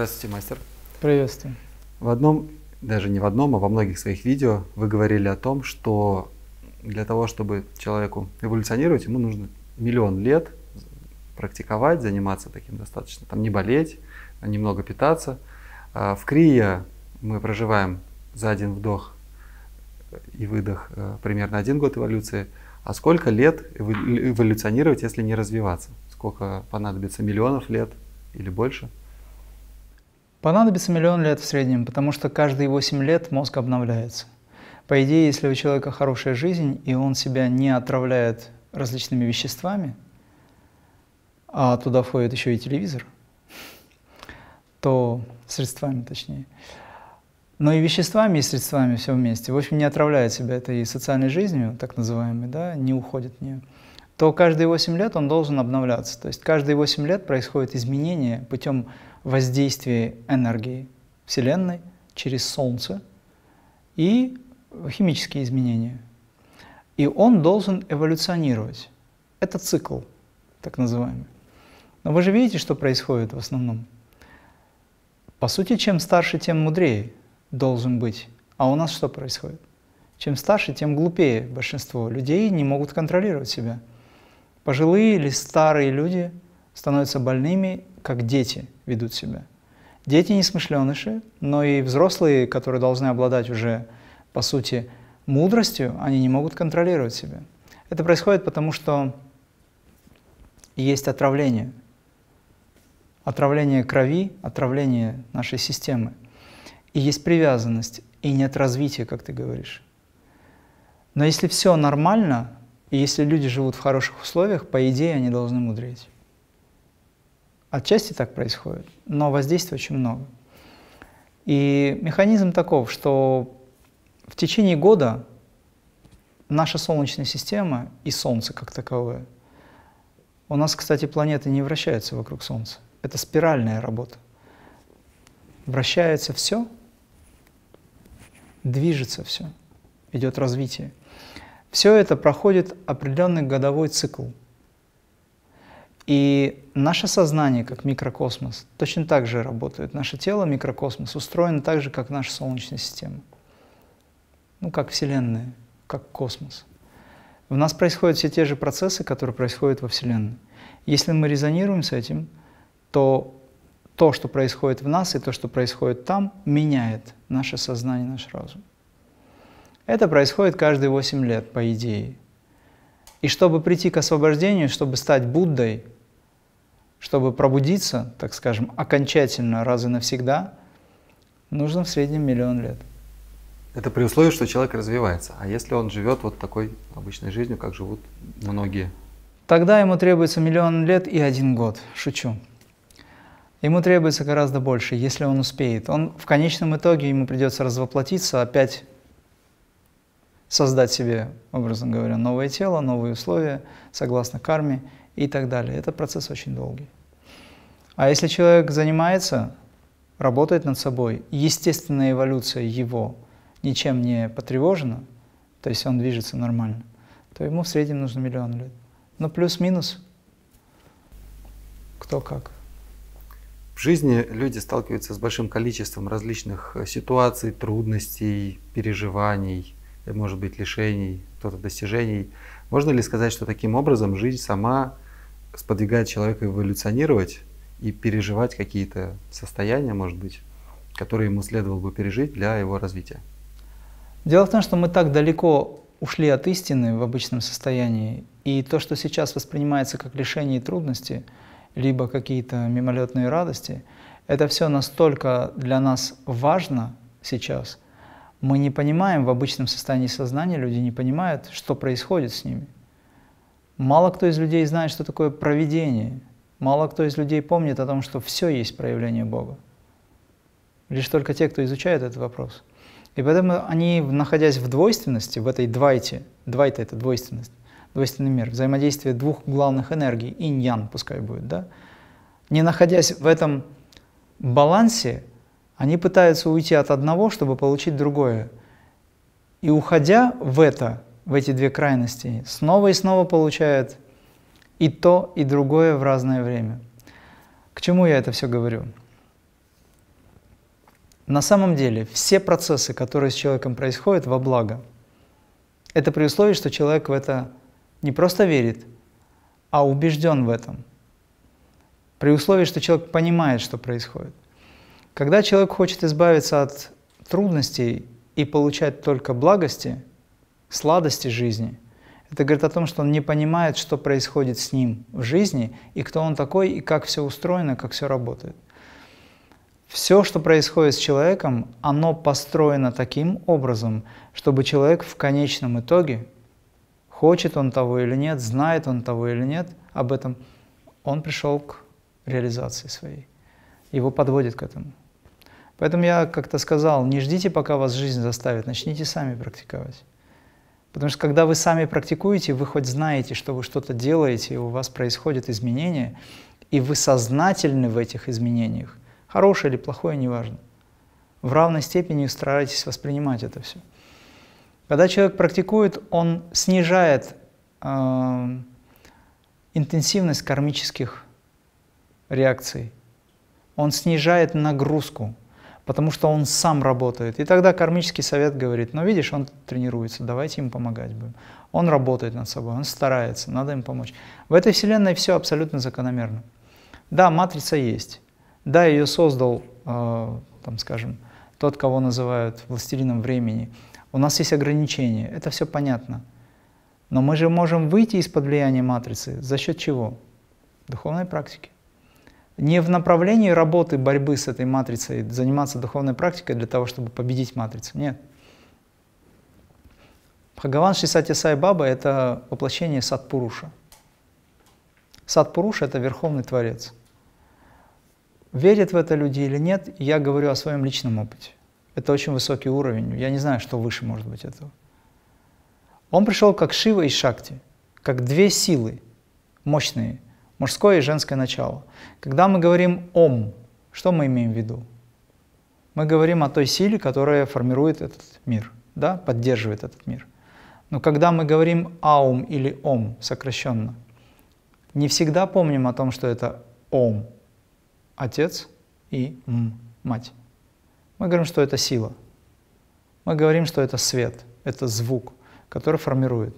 Здравствуйте, мастер. Приветствую. В одном, даже не в одном, а во многих своих видео вы говорили о том, что для того, чтобы человеку эволюционировать, ему нужно миллион лет практиковать, заниматься таким достаточно, там не болеть, а немного питаться. А, в Крия мы проживаем за один вдох и выдох э, примерно один год эволюции. А сколько лет эволюционировать, если не развиваться? Сколько понадобится миллионов лет или больше? Понадобится миллион лет в среднем, потому что каждые 8 лет мозг обновляется. По идее, если у человека хорошая жизнь, и он себя не отравляет различными веществами, а туда входит еще и телевизор, то средствами точнее, но и веществами, и средствами все вместе, в общем, не отравляет себя этой социальной жизнью, так называемой, да, не уходит в нее, то каждые 8 лет он должен обновляться. То есть каждые 8 лет происходит изменение путем воздействие энергии Вселенной через Солнце и химические изменения. И он должен эволюционировать. Это цикл, так называемый. Но вы же видите, что происходит в основном. По сути, чем старше, тем мудрее должен быть. А у нас что происходит? Чем старше, тем глупее большинство людей не могут контролировать себя. Пожилые или старые люди становятся больными, как дети – ведут себя. Дети не несмышленыши, но и взрослые, которые должны обладать уже, по сути, мудростью, они не могут контролировать себя. Это происходит потому, что есть отравление. Отравление крови, отравление нашей системы. И есть привязанность, и нет развития, как ты говоришь. Но если все нормально, и если люди живут в хороших условиях, по идее, они должны мудреть. Отчасти так происходит, но воздействий очень много. И механизм таков, что в течение года наша Солнечная система и Солнце как таковое, у нас, кстати, планеты не вращаются вокруг Солнца. Это спиральная работа. Вращается все, движется все, идет развитие. Все это проходит определенный годовой цикл – и наше сознание, как микрокосмос, точно так же работает. Наше тело, микрокосмос, устроено так же, как наша Солнечная система. Ну, как Вселенная, как космос. В нас происходят все те же процессы, которые происходят во Вселенной. Если мы резонируем с этим, то то, что происходит в нас и то, что происходит там, меняет наше сознание, наш разум. Это происходит каждые 8 лет, по идее. И чтобы прийти к освобождению, чтобы стать Буддой, чтобы пробудиться, так скажем, окончательно раз и навсегда, нужно в среднем миллион лет. Это при условии, что человек развивается. А если он живет вот такой обычной жизнью, как живут многие? Тогда ему требуется миллион лет и один год. Шучу. Ему требуется гораздо больше, если он успеет. Он в конечном итоге ему придется развоплотиться, опять создать себе, образно говоря, новое тело, новые условия, согласно карме – и так далее. Это процесс очень долгий. А если человек занимается, работает над собой, естественная эволюция его ничем не потревожена, то есть он движется нормально, то ему в среднем нужно миллион лет. Но плюс-минус, кто как. В жизни люди сталкиваются с большим количеством различных э, ситуаций, трудностей, переживаний, э, может быть, лишений, кто-то достижений. Можно ли сказать, что таким образом жизнь сама сподвигает человека эволюционировать и переживать какие-то состояния, может быть, которые ему следовало бы пережить для его развития. Дело в том, что мы так далеко ушли от истины в обычном состоянии, и то, что сейчас воспринимается как решение трудности, либо какие-то мимолетные радости, это все настолько для нас важно сейчас. Мы не понимаем в обычном состоянии сознания, люди не понимают, что происходит с ними – Мало кто из людей знает, что такое провидение. Мало кто из людей помнит о том, что все есть проявление Бога. Лишь только те, кто изучает этот вопрос. И поэтому они, находясь в двойственности, в этой двайте, двайте, это двойственность, двойственный мир, взаимодействие двух главных энергий, инь-ян пускай будет, да? Не находясь в этом балансе, они пытаются уйти от одного, чтобы получить другое. И уходя в это, в эти две крайности, снова и снова получают и то, и другое в разное время. К чему я это все говорю? На самом деле все процессы, которые с человеком происходят, во благо. Это при условии, что человек в это не просто верит, а убежден в этом. При условии, что человек понимает, что происходит. Когда человек хочет избавиться от трудностей и получать только благости – сладости жизни. Это говорит о том, что он не понимает, что происходит с ним в жизни, и кто он такой, и как все устроено, как все работает. Все, что происходит с человеком, оно построено таким образом, чтобы человек в конечном итоге, хочет он того или нет, знает он того или нет, об этом он пришел к реализации своей. Его подводит к этому. Поэтому я как-то сказал, не ждите, пока вас жизнь заставит, начните сами практиковать. Потому что когда вы сами практикуете, вы хоть знаете, что вы что-то делаете, и у вас происходят изменения, и вы сознательны в этих изменениях, хорошее или плохое, неважно. В равной степени стараетесь воспринимать это все. Когда человек практикует, он снижает э, интенсивность кармических реакций, он снижает нагрузку потому что он сам работает. И тогда кармический совет говорит, ну видишь, он тренируется, давайте ему помогать будем. Он работает над собой, он старается, надо им помочь. В этой вселенной все абсолютно закономерно. Да, матрица есть. Да, ее создал, э, там, скажем, тот, кого называют властелином времени. У нас есть ограничения, это все понятно. Но мы же можем выйти из-под влияния матрицы за счет чего? Духовной практики не в направлении работы, борьбы с этой матрицей, заниматься духовной практикой для того, чтобы победить матрицу. Нет. Бхагаван Шисати Сай Баба – это воплощение Сатпуруша. Сатпуруша – это Верховный Творец. Верят в это люди или нет, я говорю о своем личном опыте. Это очень высокий уровень. Я не знаю, что выше может быть этого. Он пришел как Шива и Шакти, как две силы мощные – мужское и женское начало. Когда мы говорим «ом», что мы имеем в виду? Мы говорим о той силе, которая формирует этот мир, да, поддерживает этот мир. Но когда мы говорим «аум» или «ом» сокращенно, не всегда помним о том, что это «ом» — отец и «м» — мать. Мы говорим, что это сила. Мы говорим, что это свет, это звук, который формирует.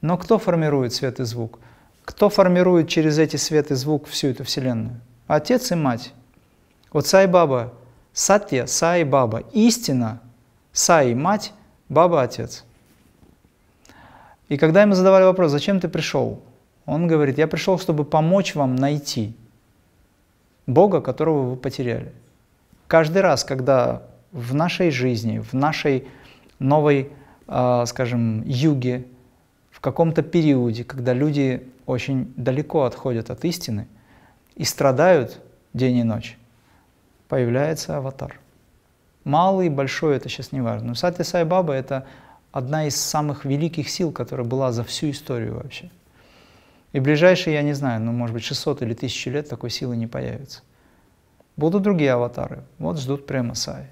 Но кто формирует свет и звук? — кто формирует через эти свет и звук всю эту Вселенную? Отец и мать. Вот Сай Баба, Сатья, Сай Баба, истина, Сай – мать, Баба – отец. И когда ему задавали вопрос, зачем ты пришел, он говорит, я пришел, чтобы помочь вам найти Бога, которого вы потеряли. Каждый раз, когда в нашей жизни, в нашей новой, а, скажем, юге, в каком-то периоде, когда люди очень далеко отходят от истины и страдают день и ночь, появляется аватар. Малый, большой, это сейчас не важно. Но Сати Сай Баба – это одна из самых великих сил, которая была за всю историю вообще. И ближайшие, я не знаю, ну, может быть, 600 или 1000 лет такой силы не появится. Будут другие аватары. Вот ждут прямо Саи.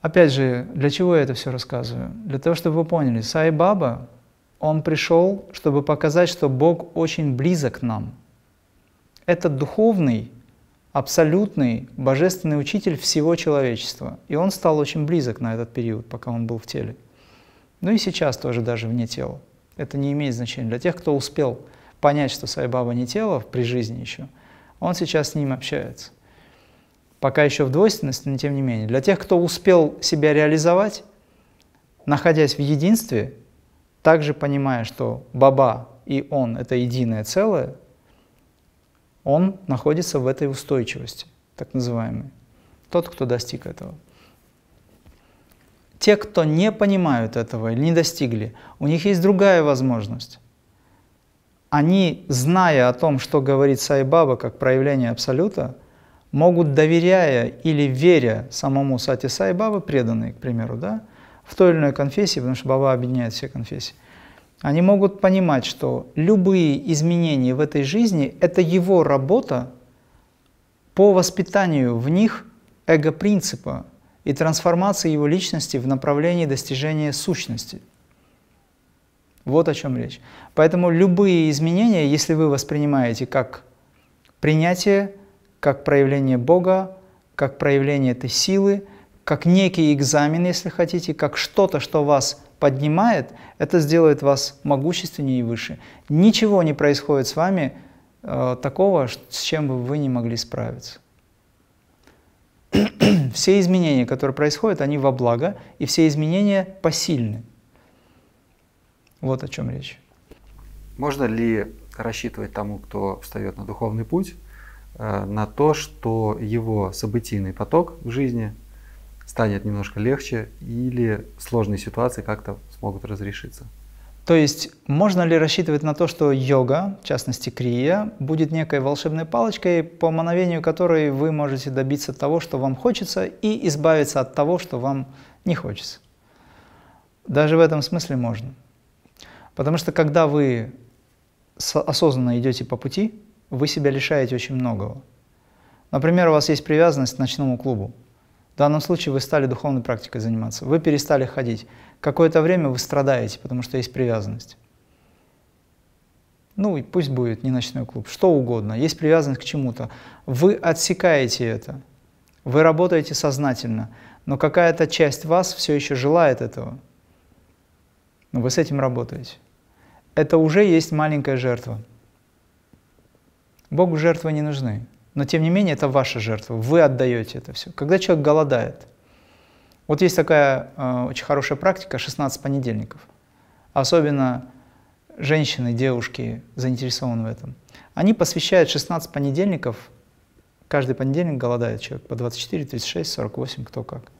Опять же, для чего я это все рассказываю? Для того, чтобы вы поняли, Сай Баба он пришел, чтобы показать, что Бог очень близок к нам. Этот духовный, абсолютный, божественный учитель всего человечества. И он стал очень близок на этот период, пока он был в теле. Ну и сейчас тоже даже вне тела. Это не имеет значения. Для тех, кто успел понять, что Сайбаба не тело при жизни еще, он сейчас с ним общается. Пока еще в двойственности, но тем не менее. Для тех, кто успел себя реализовать, находясь в единстве, также понимая, что Баба и он — это единое целое, он находится в этой устойчивости, так называемой. Тот, кто достиг этого. Те, кто не понимают этого или не достигли, у них есть другая возможность. Они, зная о том, что говорит Сай Баба как проявление Абсолюта, могут, доверяя или веря самому Сати Сай Бабы, преданные, к примеру, да, в той или иной конфессии, потому что Баба объединяет все конфессии, они могут понимать, что любые изменения в этой жизни – это его работа по воспитанию в них эго-принципа и трансформации его личности в направлении достижения сущности. Вот о чем речь. Поэтому любые изменения, если вы воспринимаете как принятие, как проявление Бога, как проявление этой силы – как некий экзамен, если хотите, как что-то, что вас поднимает, это сделает вас могущественнее и выше. Ничего не происходит с вами э, такого, с чем бы вы не могли справиться. все изменения, которые происходят, они во благо, и все изменения посильны. Вот о чем речь. Можно ли рассчитывать тому, кто встает на духовный путь, э, на то, что его событийный поток в жизни станет немножко легче или сложные ситуации как-то смогут разрешиться. То есть можно ли рассчитывать на то, что йога, в частности крия, будет некой волшебной палочкой, по мановению которой вы можете добиться того, что вам хочется, и избавиться от того, что вам не хочется? Даже в этом смысле можно. Потому что когда вы осознанно идете по пути, вы себя лишаете очень многого. Например, у вас есть привязанность к ночному клубу – данном случае вы стали духовной практикой заниматься, вы перестали ходить. Какое-то время вы страдаете, потому что есть привязанность. Ну и пусть будет не ночной клуб, что угодно, есть привязанность к чему-то. Вы отсекаете это, вы работаете сознательно, но какая-то часть вас все еще желает этого. Но вы с этим работаете. Это уже есть маленькая жертва. Богу жертвы не нужны. Но тем не менее это ваша жертва, вы отдаете это все. Когда человек голодает, вот есть такая э, очень хорошая практика 16 понедельников. Особенно женщины, девушки заинтересованы в этом. Они посвящают 16 понедельников, каждый понедельник голодает человек по 24, 36, 48, кто как.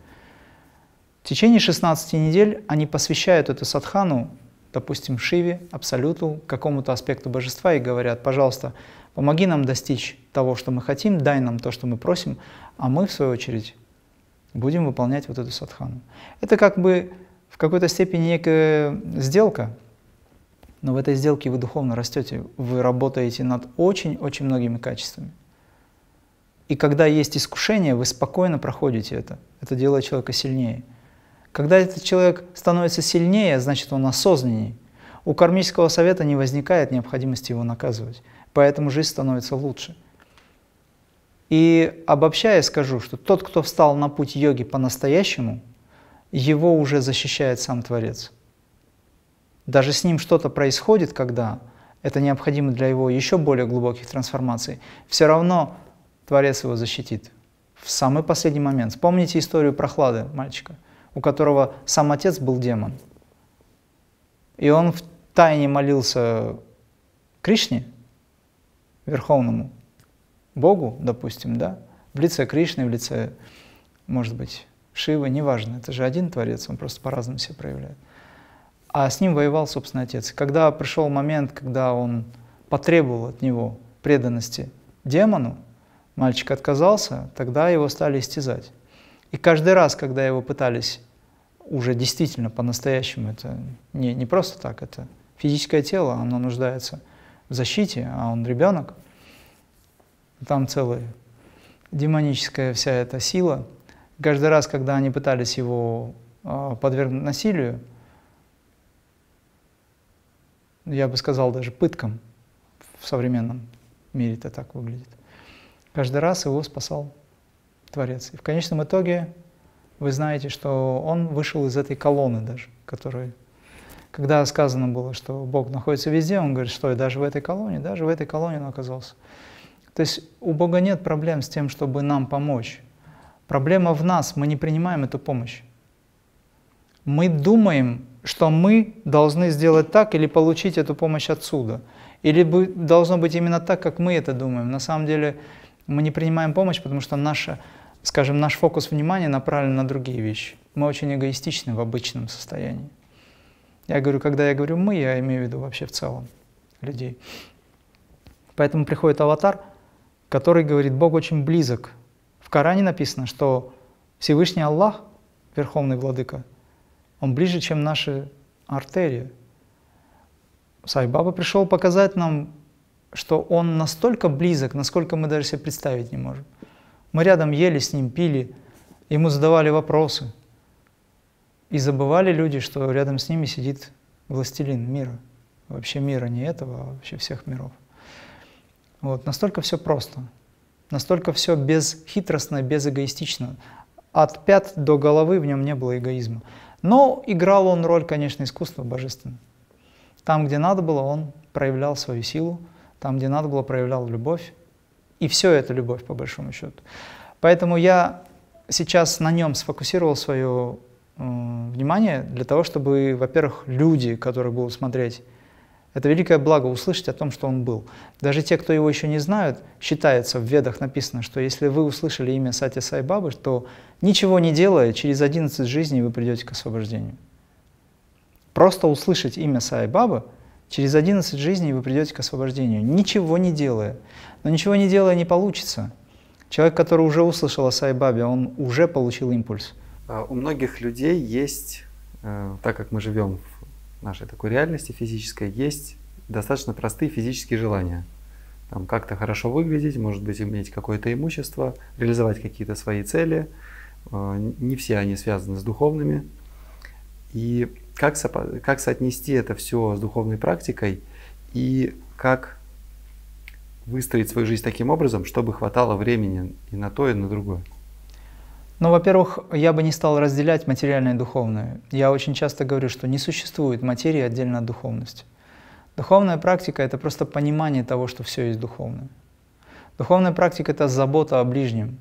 В течение 16 недель они посвящают эту садхану допустим, Шиве, Абсолюту, какому-то аспекту божества и говорят, пожалуйста, помоги нам достичь того, что мы хотим, дай нам то, что мы просим, а мы, в свою очередь, будем выполнять вот эту садхану. Это как бы в какой-то степени некая сделка, но в этой сделке вы духовно растете, вы работаете над очень-очень многими качествами. И когда есть искушение, вы спокойно проходите это. Это делает человека сильнее. Когда этот человек становится сильнее, значит он осознаннее. У кармического совета не возникает необходимости его наказывать, поэтому жизнь становится лучше. И обобщая скажу, что тот, кто встал на путь йоги по-настоящему, его уже защищает сам Творец. Даже с ним что-то происходит, когда это необходимо для его еще более глубоких трансформаций, все равно Творец его защитит в самый последний момент. Вспомните историю прохлады мальчика – у которого сам отец был демон. И он в тайне молился Кришне, Верховному Богу, допустим, да, в лице Кришны, в лице, может быть, Шивы, неважно, это же один творец, он просто по-разному себя проявляет. А с ним воевал, собственно, отец. Когда пришел момент, когда он потребовал от него преданности демону, мальчик отказался, тогда его стали истязать. И каждый раз, когда его пытались уже действительно по-настоящему, это не, не просто так, это физическое тело, оно нуждается в защите, а он ребенок, там целая демоническая вся эта сила. каждый раз, когда они пытались его э, подвергнуть насилию, я бы сказал даже пыткам в современном мире это так выглядит, каждый раз его спасал Творец. И в конечном итоге вы знаете, что он вышел из этой колонны даже, которая, когда сказано было, что Бог находится везде, он говорит, что и даже в этой колонне, даже в этой колонне он оказался. То есть у Бога нет проблем с тем, чтобы нам помочь. Проблема в нас, мы не принимаем эту помощь. Мы думаем, что мы должны сделать так или получить эту помощь отсюда. Или должно быть именно так, как мы это думаем. На самом деле мы не принимаем помощь, потому что наша скажем, наш фокус внимания направлен на другие вещи. Мы очень эгоистичны в обычном состоянии. Я говорю, когда я говорю «мы», я имею в виду вообще в целом людей. Поэтому приходит аватар, который говорит, Бог очень близок. В Коране написано, что Всевышний Аллах, Верховный Владыка, Он ближе, чем наши артерии. Сайбаба пришел показать нам, что Он настолько близок, насколько мы даже себе представить не можем – мы рядом ели с ним, пили, ему задавали вопросы. И забывали люди, что рядом с ними сидит властелин мира. Вообще мира не этого, а вообще всех миров. Вот, настолько все просто, настолько все безхитростно, безэгоистично. От пят до головы в нем не было эгоизма. Но играл он роль, конечно, искусства божественного. Там, где надо было, он проявлял свою силу, там, где надо было, проявлял любовь, и все это любовь, по большому счету. Поэтому я сейчас на нем сфокусировал свое э, внимание для того, чтобы, во-первых, люди, которые будут смотреть, это великое благо услышать о том, что он был. Даже те, кто его еще не знают, считается, в ведах написано, что если вы услышали имя Сати Сайбабы, то ничего не делая, через 11 жизней вы придете к освобождению. Просто услышать имя Сайбабы. Через 11 жизней вы придете к освобождению, ничего не делая. Но ничего не делая не получится. Человек, который уже услышал о Сайбабе, он уже получил импульс. А у многих людей есть, э, так как мы живем в нашей такой реальности физической, есть достаточно простые физические желания. Там как-то хорошо выглядеть, может быть, иметь какое-то имущество, реализовать какие-то свои цели. Э, не все они связаны с духовными. И как, сопо- как соотнести это все с духовной практикой и как выстроить свою жизнь таким образом, чтобы хватало времени и на то, и на другое? Ну, во-первых, я бы не стал разделять материальное и духовное. Я очень часто говорю, что не существует материи отдельно от духовности. Духовная практика — это просто понимание того, что все есть духовное. Духовная практика — это забота о ближнем.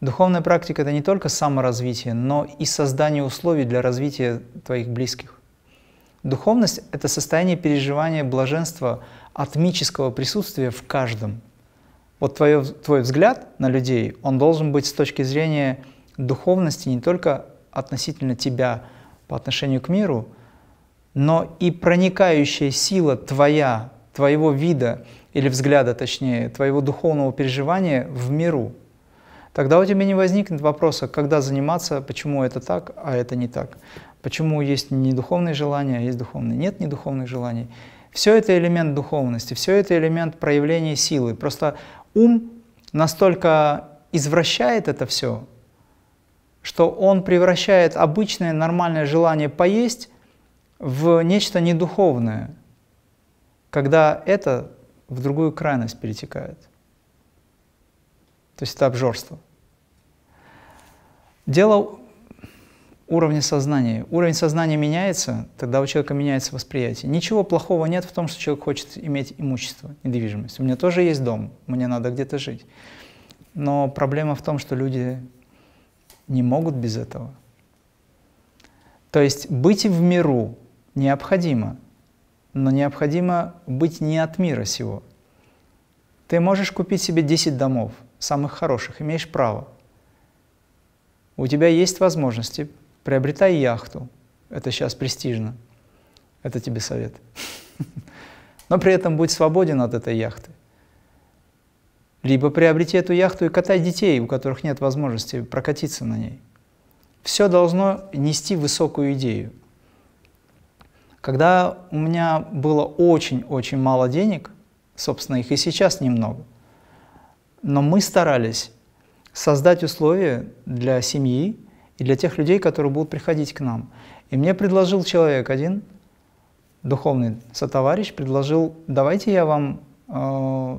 Духовная практика — это не только саморазвитие, но и создание условий для развития твоих близких. Духовность — это состояние переживания блаженства атмического присутствия в каждом. Вот твое, твой взгляд на людей, он должен быть с точки зрения духовности не только относительно тебя по отношению к миру, но и проникающая сила твоя, твоего вида или взгляда, точнее, твоего духовного переживания в миру. Тогда у тебя не возникнет вопроса, когда заниматься, почему это так, а это не так. Почему есть недуховные желания, а есть духовные? Нет недуховных желаний. Все это элемент духовности, все это элемент проявления силы. Просто ум настолько извращает это все, что он превращает обычное нормальное желание поесть в нечто недуховное, когда это в другую крайность перетекает. То есть это обжорство. Дело уровня сознания. Уровень сознания меняется, тогда у человека меняется восприятие. Ничего плохого нет в том, что человек хочет иметь имущество, недвижимость. У меня тоже есть дом, мне надо где-то жить. Но проблема в том, что люди не могут без этого. То есть быть в миру необходимо, но необходимо быть не от мира сего. Ты можешь купить себе 10 домов, самых хороших, имеешь право. У тебя есть возможности Приобретай яхту. Это сейчас престижно. Это тебе совет. Но при этом будь свободен от этой яхты. Либо приобрети эту яхту и катай детей, у которых нет возможности прокатиться на ней. Все должно нести высокую идею. Когда у меня было очень-очень мало денег, собственно, их и сейчас немного, но мы старались создать условия для семьи, и для тех людей, которые будут приходить к нам. И мне предложил человек один, духовный сотоварищ, предложил, давайте я вам э,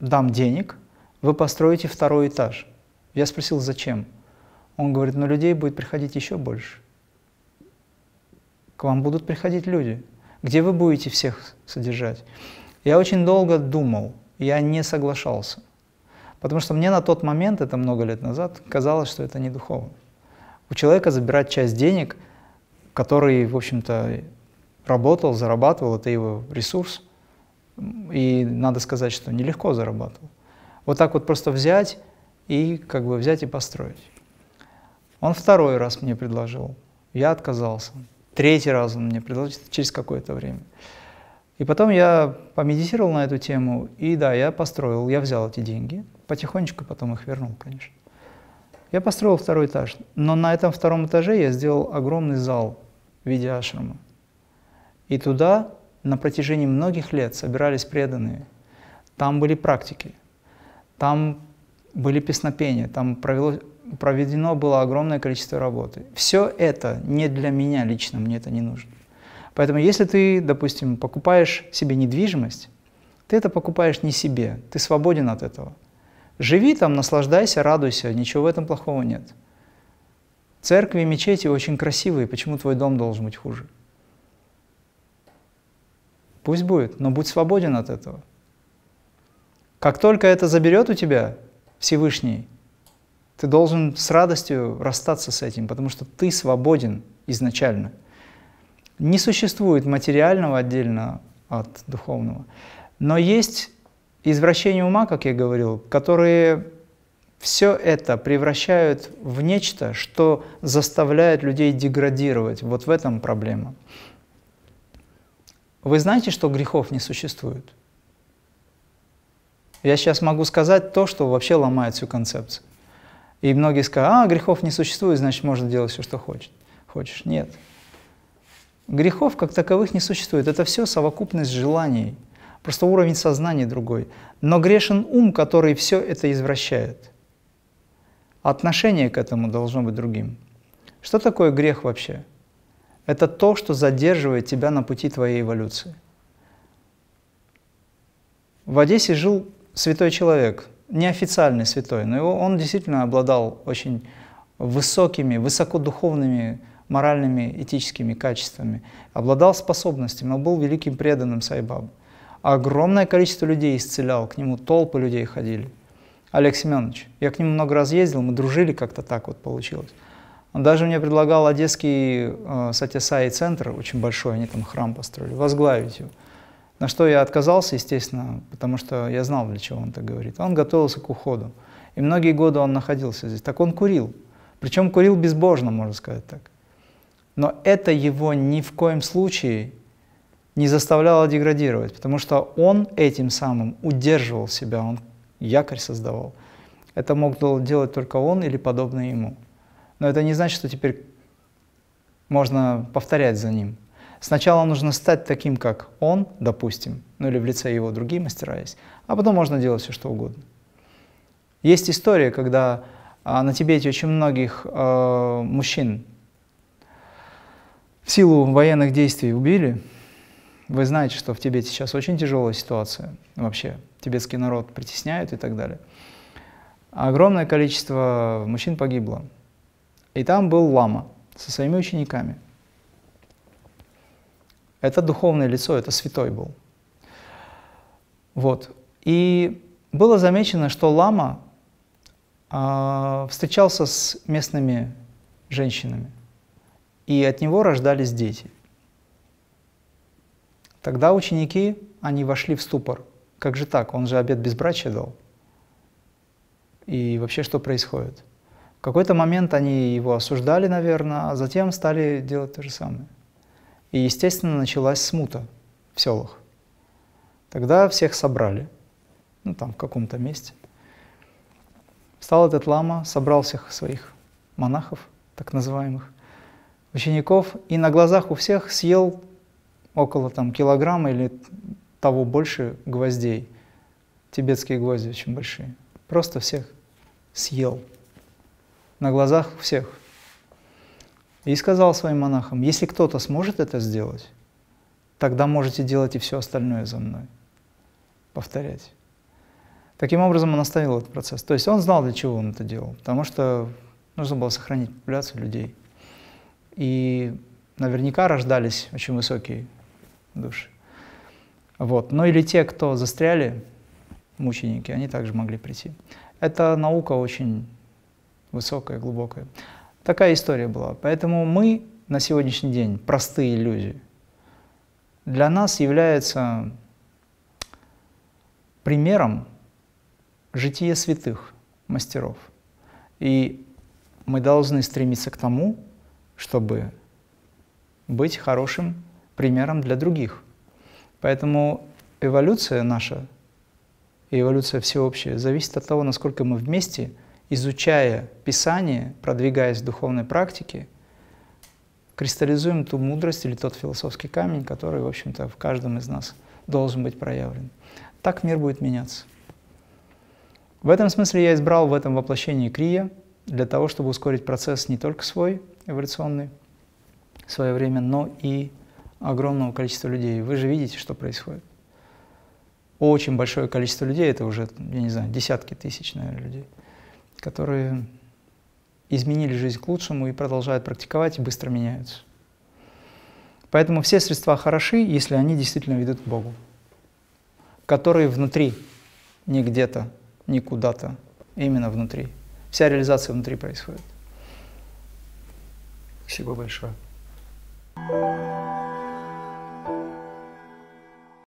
дам денег, вы построите второй этаж. Я спросил, зачем? Он говорит, ну людей будет приходить еще больше. К вам будут приходить люди. Где вы будете всех содержать? Я очень долго думал, я не соглашался. Потому что мне на тот момент, это много лет назад, казалось, что это не духовно у человека забирать часть денег, который, в общем-то, работал, зарабатывал, это его ресурс. И надо сказать, что нелегко зарабатывал. Вот так вот просто взять и как бы взять и построить. Он второй раз мне предложил, я отказался. Третий раз он мне предложил через какое-то время. И потом я помедитировал на эту тему, и да, я построил, я взял эти деньги, потихонечку потом их вернул, конечно. Я построил второй этаж, но на этом втором этаже я сделал огромный зал в виде ашрама. И туда на протяжении многих лет собирались преданные. Там были практики, там были песнопения, там провело, проведено было огромное количество работы. Все это не для меня лично, мне это не нужно. Поэтому если ты, допустим, покупаешь себе недвижимость, ты это покупаешь не себе, ты свободен от этого – Живи там, наслаждайся, радуйся, ничего в этом плохого нет. Церкви и мечети очень красивые, почему твой дом должен быть хуже? Пусть будет, но будь свободен от этого. Как только это заберет у тебя Всевышний, ты должен с радостью расстаться с этим, потому что ты свободен изначально. Не существует материального отдельно от духовного, но есть извращения ума, как я говорил, которые все это превращают в нечто, что заставляет людей деградировать. Вот в этом проблема. Вы знаете, что грехов не существует? Я сейчас могу сказать то, что вообще ломает всю концепцию. И многие скажут, а, грехов не существует, значит, можно делать все, что хочет. хочешь. Нет. Грехов как таковых не существует. Это все совокупность желаний – Просто уровень сознания другой. Но грешен ум, который все это извращает. Отношение к этому должно быть другим. Что такое грех вообще? Это то, что задерживает тебя на пути твоей эволюции. В Одессе жил святой человек, неофициальный святой, но его, он действительно обладал очень высокими, высокодуховными моральными, этическими качествами, обладал способностями, но был великим преданным Сайбабу огромное количество людей исцелял, к нему толпы людей ходили. Олег Семенович, я к нему много раз ездил, мы дружили как-то так вот получилось. Он даже мне предлагал одесский э, Сатисаи центр, очень большой, они там храм построили, возглавить его. На что я отказался, естественно, потому что я знал, для чего он это говорит. Он готовился к уходу. И многие годы он находился здесь. Так он курил. Причем курил безбожно, можно сказать так. Но это его ни в коем случае не заставляло деградировать, потому что он этим самым удерживал себя, он якорь создавал. Это мог делать только он или подобное ему. Но это не значит, что теперь можно повторять за ним. Сначала нужно стать таким, как он, допустим, ну или в лице его другие мастера есть, а потом можно делать все, что угодно. Есть история, когда а, на Тибете очень многих э, мужчин в силу военных действий убили, вы знаете, что в Тибете сейчас очень тяжелая ситуация вообще. Тибетский народ притесняют и так далее. Огромное количество мужчин погибло. И там был лама со своими учениками. Это духовное лицо, это святой был. Вот. И было замечено, что лама э, встречался с местными женщинами, и от него рождались дети – Тогда ученики, они вошли в ступор. Как же так? Он же обед безбрачия дал. И вообще что происходит? В какой-то момент они его осуждали, наверное, а затем стали делать то же самое. И, естественно, началась смута в селах. Тогда всех собрали, ну там в каком-то месте. Встал этот лама, собрал всех своих монахов, так называемых, учеников, и на глазах у всех съел около там, килограмма или того больше гвоздей. Тибетские гвозди очень большие. Просто всех съел. На глазах всех. И сказал своим монахам, если кто-то сможет это сделать, тогда можете делать и все остальное за мной. Повторять. Таким образом он оставил этот процесс. То есть он знал, для чего он это делал, потому что нужно было сохранить популяцию людей. И наверняка рождались очень высокие души. Вот. Ну или те, кто застряли, мученики, они также могли прийти. Это наука очень высокая, глубокая. Такая история была. Поэтому мы на сегодняшний день, простые люди, для нас является примером жития святых мастеров. И мы должны стремиться к тому, чтобы быть хорошим примером для других. Поэтому эволюция наша и эволюция всеобщая зависит от того, насколько мы вместе, изучая Писание, продвигаясь в духовной практике, кристаллизуем ту мудрость или тот философский камень, который, в общем-то, в каждом из нас должен быть проявлен. Так мир будет меняться. В этом смысле я избрал в этом воплощении Крия для того, чтобы ускорить процесс не только свой эволюционный в свое время, но и огромного количества людей. Вы же видите, что происходит. Очень большое количество людей, это уже, я не знаю, десятки тысяч, наверное, людей, которые изменили жизнь к лучшему и продолжают практиковать и быстро меняются. Поэтому все средства хороши, если они действительно ведут к Богу, который внутри, не где-то, не куда-то, именно внутри. Вся реализация внутри происходит. Спасибо большое.